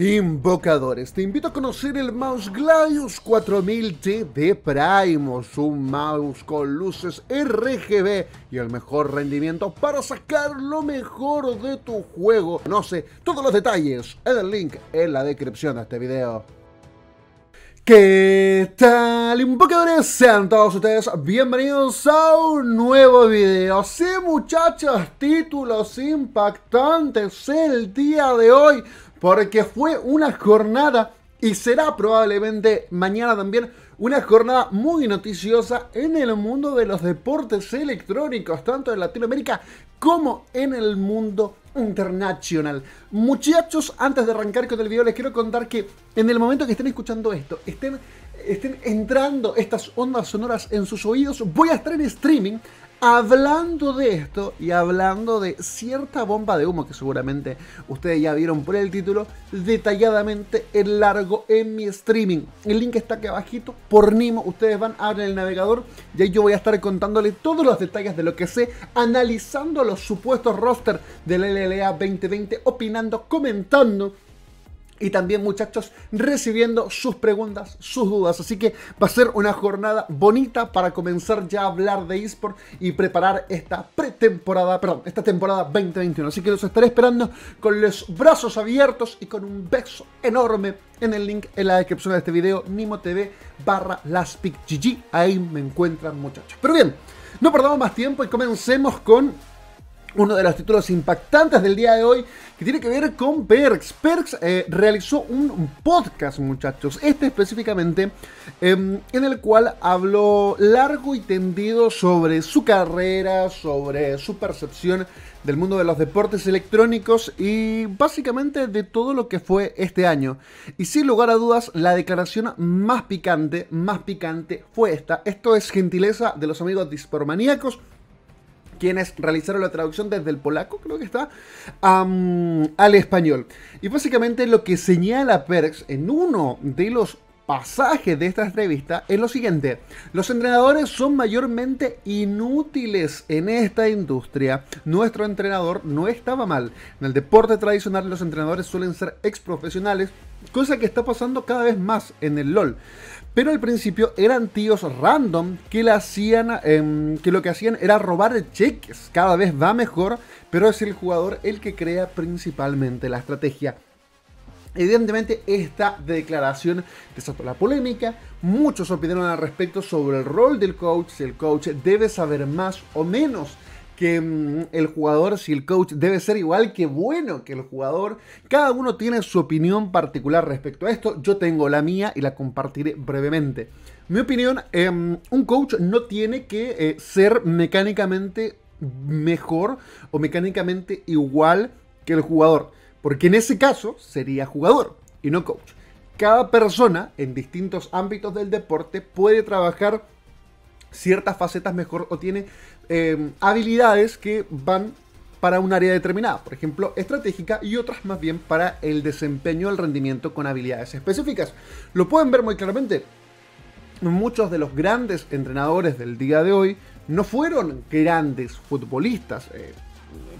Invocadores, te invito a conocer el mouse Gladius 4000T de Primus, un mouse con luces RGB y el mejor rendimiento para sacar lo mejor de tu juego. Conoce todos los detalles en el link en la descripción de este video. ¿Qué tal, invocadores? Sean todos ustedes bienvenidos a un nuevo video. Sí, muchachos, títulos impactantes el día de hoy porque fue una jornada y será probablemente mañana también una jornada muy noticiosa en el mundo de los deportes electrónicos, tanto en Latinoamérica como en el mundo internacional. Muchachos, antes de arrancar con el video les quiero contar que en el momento que estén escuchando esto, estén estén entrando estas ondas sonoras en sus oídos, voy a estar en streaming Hablando de esto y hablando de cierta bomba de humo que seguramente ustedes ya vieron por el título, detalladamente en largo en mi streaming. El link está aquí abajito por Nimo. Ustedes van, abren el navegador y ahí yo voy a estar contándole todos los detalles de lo que sé, analizando los supuestos roster del LLA 2020, opinando, comentando y también muchachos recibiendo sus preguntas, sus dudas. Así que va a ser una jornada bonita para comenzar ya a hablar de eSport y preparar esta pretemporada, perdón, esta temporada 2021. Así que los estaré esperando con los brazos abiertos y con un beso enorme en el link en la descripción de este video, Nimo TV barra GG. Ahí me encuentran muchachos. Pero bien, no perdamos más tiempo y comencemos con uno de los títulos impactantes del día de hoy que tiene que ver con Perks. Perks eh, realizó un podcast, muchachos, este específicamente, em, en el cual habló largo y tendido sobre su carrera, sobre su percepción del mundo de los deportes electrónicos y básicamente de todo lo que fue este año. Y sin lugar a dudas, la declaración más picante, más picante fue esta. Esto es gentileza de los amigos dispormaníacos, quienes realizaron la traducción desde el polaco, creo que está, al español. Y básicamente lo que señala Perks en uno de los pasaje de esta entrevista es lo siguiente. Los entrenadores son mayormente inútiles en esta industria. Nuestro entrenador no estaba mal. En el deporte tradicional los entrenadores suelen ser ex profesionales, cosa que está pasando cada vez más en el LOL. Pero al principio eran tíos random que, hacían, em, que lo que hacían era robar cheques. Cada vez va mejor, pero es el jugador el que crea principalmente la estrategia. Evidentemente esta declaración desató la polémica, muchos opinaron al respecto sobre el rol del coach, si el coach debe saber más o menos que mm, el jugador, si el coach debe ser igual que bueno que el jugador. Cada uno tiene su opinión particular respecto a esto. Yo tengo la mía y la compartiré brevemente. Mi opinión, em, un coach no tiene que eh, ser mecánicamente mejor o mecánicamente igual que el jugador. Porque en ese caso sería jugador y no coach. Cada persona en distintos ámbitos del deporte puede trabajar ciertas facetas mejor o tiene em, habilidades que van para un área determinada, por ejemplo, estratégica y otras más bien para el desempeño, el rendimiento con habilidades específicas. Lo pueden ver muy claramente. Muchos de los grandes entrenadores del día de hoy no fueron grandes futbolistas. Eh,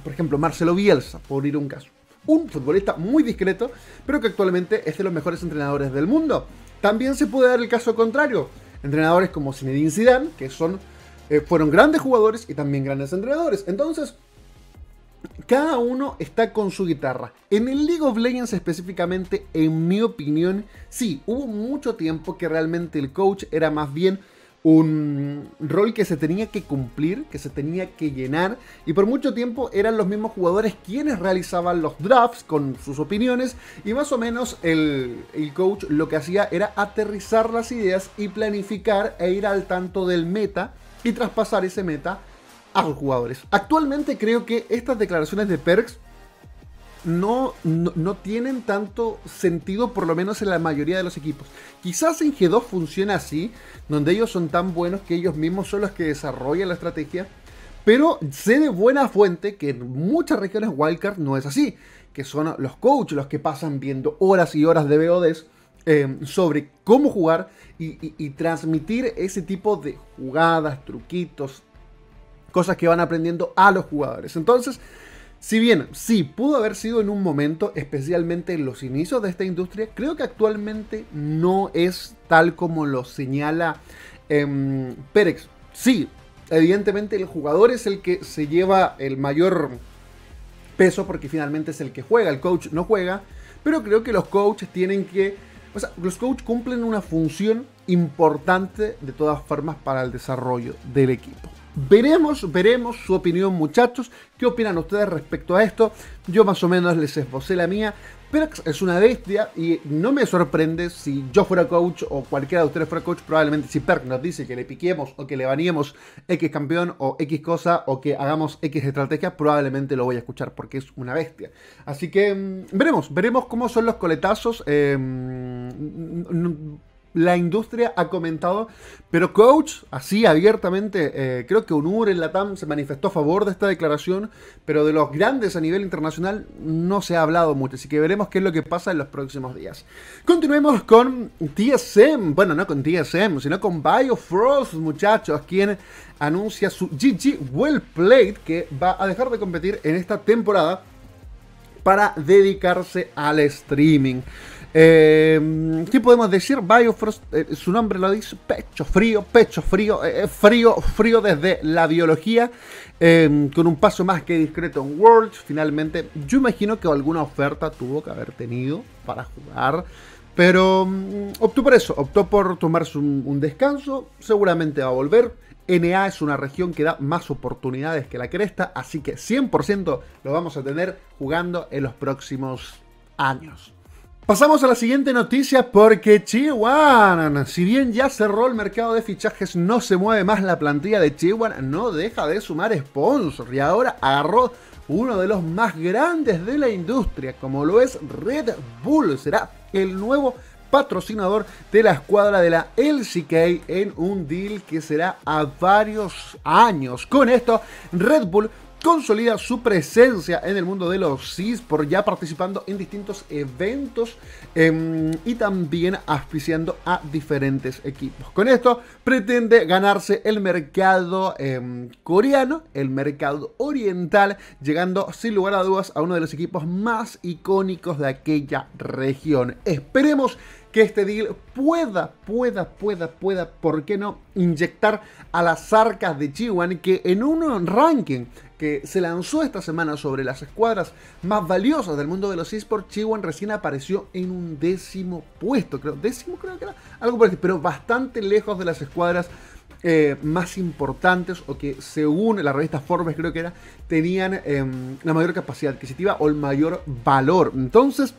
por ejemplo, Marcelo Bielsa, por ir un caso un futbolista muy discreto, pero que actualmente es de los mejores entrenadores del mundo. También se puede dar el caso contrario. Entrenadores como Zinedine Zidane, que son, eh, fueron grandes jugadores y también grandes entrenadores. Entonces, cada uno está con su guitarra. En el League of Legends específicamente, en mi opinión, sí, hubo mucho tiempo que realmente el coach era más bien un rol que se tenía que cumplir, que se tenía que llenar, y por mucho tiempo eran los mismos jugadores quienes realizaban los drafts con sus opiniones, y más o menos el, el coach lo que hacía era aterrizar las ideas y planificar e ir al tanto del meta y traspasar ese meta a los jugadores. Actualmente creo que estas declaraciones de Perks no, no, tienen tanto sentido, por lo menos en la mayoría de los equipos. Quizás en G2 funciona así, donde ellos son tan buenos que ellos mismos son los que desarrollan la estrategia. Pero sé de buena fuente que en muchas regiones Wildcard no es así, que son los coaches los que pasan viendo horas y horas de VODs em, sobre cómo jugar y transmitir ese tipo de jugadas, truquitos, cosas que van aprendiendo a los jugadores. Entonces, si bien sí pudo haber sido en un momento, especialmente en los inicios de esta industria, creo que actualmente no es tal como lo señala em, Pérez. Sí, evidentemente el jugador es el que se lleva el mayor peso porque finalmente es el que juega, el coach no juega, pero creo que los coaches tienen que, o sea, los coaches cumplen una función importante de todas formas para el desarrollo del equipo. Veremos, veremos su opinión muchachos. ¿Qué opinan ustedes respecto a esto? Yo más o menos les esbocé la mía. Perks es una bestia y no me sorprende si yo fuera coach o cualquiera de ustedes fuera coach, probablemente si Perk nos dice que le piquemos o que le baniemos X campeón o X cosa o que hagamos X estrategia, probablemente lo voy a escuchar porque es una bestia. Así que mm, veremos, veremos cómo son los coletazos. Eh, mm, mm, la industria ha comentado, pero Coach, así abiertamente, eh, creo que UNUR en la TAM se manifestó a favor de esta declaración, pero de los grandes a nivel internacional no se ha hablado mucho, así que veremos qué es lo que pasa en los próximos días. Continuemos con TSM, bueno, no con TSM, sino con BioFrost, muchachos, quien anuncia su GG Well Played, que va a dejar de competir en esta temporada para dedicarse al streaming. Eh, ¿Qué podemos decir? Biofrost, eh, su nombre lo dice, pecho frío, pecho frío, eh, frío, frío desde la biología, con un paso más que discreto en World. Finalmente, yo imagino que alguna oferta tuvo que haber tenido para jugar, pero mm, optó por eso, optó por tomarse un, un descanso, seguramente va a volver. NA es una región que da más oportunidades que la cresta, así que 100% lo vamos a tener jugando en los próximos años. Pasamos a la siguiente noticia porque Chihuahua, si bien ya cerró el mercado de fichajes, no se mueve más la plantilla de Chihuahua, no deja de sumar sponsor. y ahora agarró uno de los más grandes de la industria, como lo es Red Bull, será el nuevo patrocinador de la escuadra de la LCK en un deal que será a varios años. Con esto, Red Bull consolida su presencia en el mundo de los por ya participando en distintos eventos em, y también asfixiando a diferentes equipos. Con esto pretende ganarse el mercado em, coreano, el mercado oriental, llegando sin lugar a dudas a uno de los equipos más icónicos de aquella región. Esperemos que este deal pueda, pueda, pueda, pueda, ¿por qué no? Inyectar a las arcas de g que en un ranking que se lanzó esta semana sobre las escuadras más valiosas del mundo de los esports, Chihuahua recién apareció en un décimo puesto, creo, décimo creo que era, algo por pero bastante lejos de las escuadras eh, más importantes o que según la revista Forbes creo que era, tenían em, la mayor capacidad adquisitiva o el mayor valor. Entonces,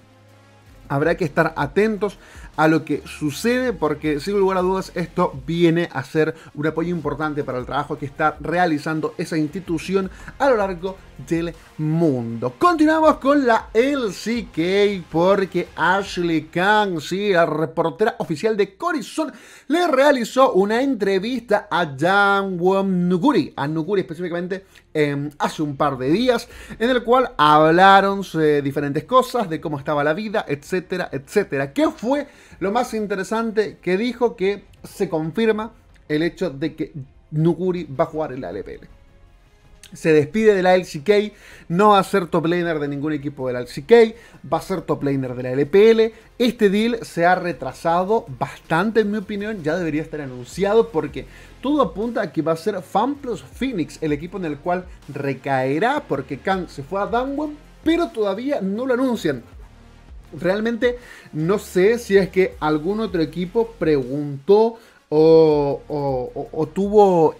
habrá que estar atentos a lo que sucede porque sin lugar a dudas esto viene a ser un apoyo importante para el trabajo que está realizando esa institución a lo largo de del mundo. Continuamos con la LCK porque Ashley Kang sí, la reportera oficial de Corizon, le realizó una entrevista a Jan Won Nuguri, a Nuguri específicamente, em, hace un par de días, en el cual hablaron eh, diferentes cosas de cómo estaba la vida, etcétera, etcétera. ¿Qué fue lo más interesante que dijo que se confirma el hecho de que Nuguri va a jugar en la LPL? se despide de la LCK, no va a ser top laner de ningún equipo de la LCK, va a ser top laner de la LPL. Este deal se ha retrasado bastante, en mi opinión, ya debería estar anunciado porque todo apunta a que va a ser Fan Plus Phoenix, el equipo en el cual recaerá porque Khan se fue a Damwon pero todavía no lo anuncian. Realmente no sé si es que algún otro equipo preguntó o, o, tuvo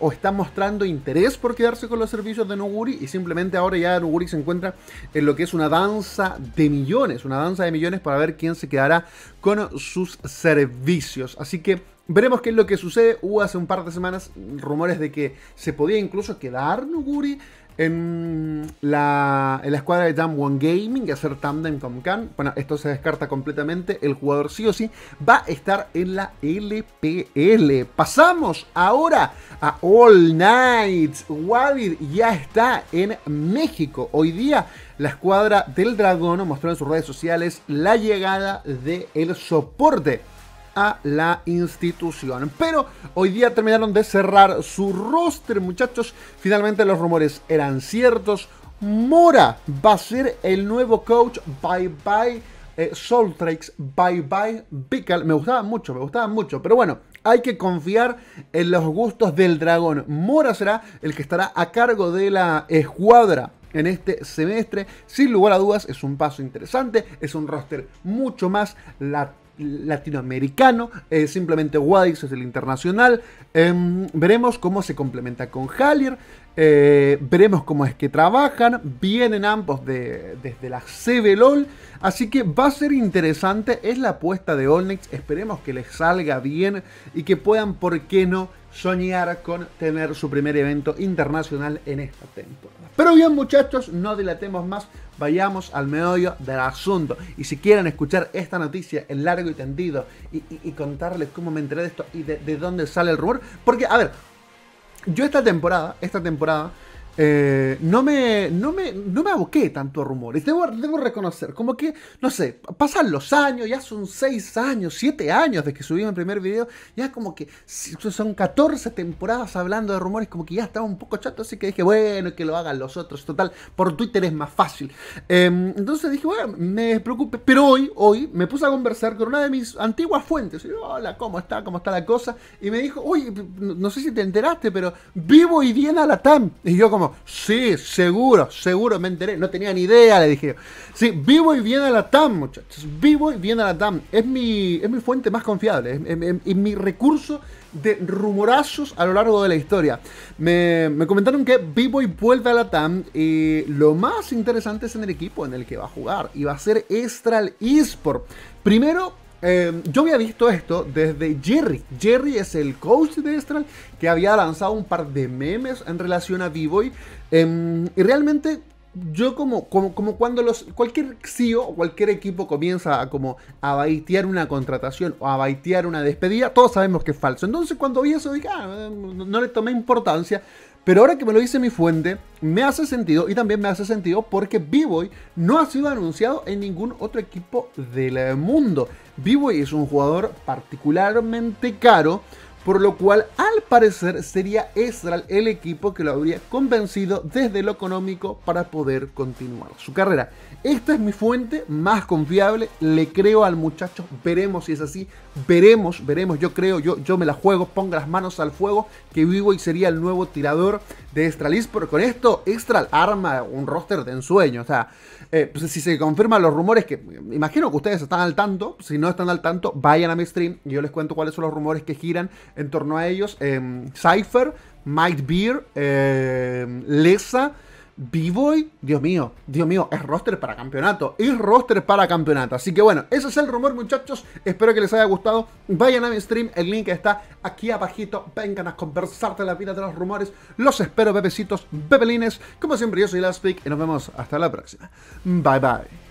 o está mostrando interés por quedarse con los servicios de Noguri y simplemente ahora ya Noguri se encuentra en lo que es una danza de millones, una danza de millones para ver quién se quedará con sus servicios. Así que veremos qué es lo que sucede. Hubo hace un par de semanas rumores de que se podía incluso quedar Noguri en la, escuadra de Jam One Gaming, y hacer tandem con Khan, bueno, esto se descarta completamente. El jugador sí o sí va a estar en la LPL. Pasamos ahora a All Nights. Wavid ya está en México. Hoy día la escuadra del dragón mostró en sus redes sociales la llegada del el soporte a la institución. Pero hoy día terminaron de cerrar su roster, muchachos. Finalmente los rumores eran ciertos. Mora va a ser el nuevo coach. Bye bye. Eh, bye bye. Pickle. Me gustaba mucho, me gustaba mucho. Pero bueno, hay que confiar en los gustos del dragón. Mora será el que estará a cargo de la escuadra en este semestre. Sin lugar a dudas, es un paso interesante, es un roster mucho más latino latinoamericano, simplemente Wadix es el internacional. Em, veremos cómo se complementa con Hallier, eh, veremos cómo es que trabajan. Vienen ambos desde la CBLOL, así que va a ser interesante. Es la apuesta de Olnex, esperemos que les salga bien y que puedan, ¿por qué no? soñar con tener su primer evento internacional en esta temporada. Pero bien muchachos, no dilatemos más, vayamos al meollo del asunto. Y si quieren escuchar esta noticia en largo y tendido y, contarles cómo me enteré de esto y de, de dónde sale el rumor, porque, a ver, yo esta temporada, esta temporada, eh, no, me, no, me, no me aboqué tanto a rumores. Debo, reconocer, como que, no sé, pasan los años, ya son 6 años, 7 años desde que subí mi primer video, ya como que son 14 temporadas hablando de rumores, como que ya estaba un poco chato, así que dije, bueno, que lo hagan los otros, total, por Twitter es más fácil. Em, entonces dije, bueno, me preocupe, pero hoy, hoy me puse a conversar con una de mis antiguas fuentes, hola, ¿cómo está? ¿Cómo está la cosa? Y me dijo, uy, no, no sé si te enteraste, pero vivo y bien a la TAM. Y yo como, sí, seguro, seguro, me enteré, no tenía ni idea, le dije. Sí, vivo y bien a la TAM, muchachos, vivo y bien a la TAM. Es mi, es mi fuente más confiable, es, mi recurso de rumorazos a lo largo de la historia. Me, comentaron que vivo y vuelve a la TAM y lo más interesante es en el equipo en el que va a jugar y va a ser Estral Esport. Primero, Em, yo había visto esto desde Jerry. Jerry es el coach de Estral que había lanzado un par de memes en relación a B-Boy. Em, y realmente yo como, como, cuando los, cualquier CEO o cualquier equipo comienza a, como a baitear una contratación o a baitear una despedida, todos sabemos que es falso. Entonces cuando vi eso dije, ah, no le tomé importancia, pero ahora que me lo dice mi fuente, me hace sentido y también me hace sentido porque B-Boy no ha sido anunciado en ningún otro equipo del mundo. B-Boy es un jugador particularmente caro, por lo cual al parecer sería Ezra el equipo que lo habría convencido desde lo económico para poder continuar su carrera. Esta es mi fuente más confiable, le creo al muchacho, veremos si es así, veremos, veremos, yo creo, yo, yo me la juego, ponga las manos al fuego, que vivo y sería el nuevo tirador de Estralis, pero con esto Extral arma un roster de ensueño. O sea, eh, pues, si se confirman los rumores, que imagino que ustedes están al tanto, si no están al tanto, vayan a mi stream y yo les cuento cuáles son los rumores que giran en torno a ellos. Em, Cypher, Might Beer, em, Lesa. B-Boy, Dios mío, Dios mío, es roster para campeonato, es roster para campeonato. Así que bueno, ese es el rumor muchachos, espero que les haya gustado. Vayan a mi stream, el link está aquí abajito, vengan a conversarte la vida de los rumores. Los espero, bebecitos, bebelines. Como siempre, yo soy Last y nos vemos hasta la próxima. Bye bye.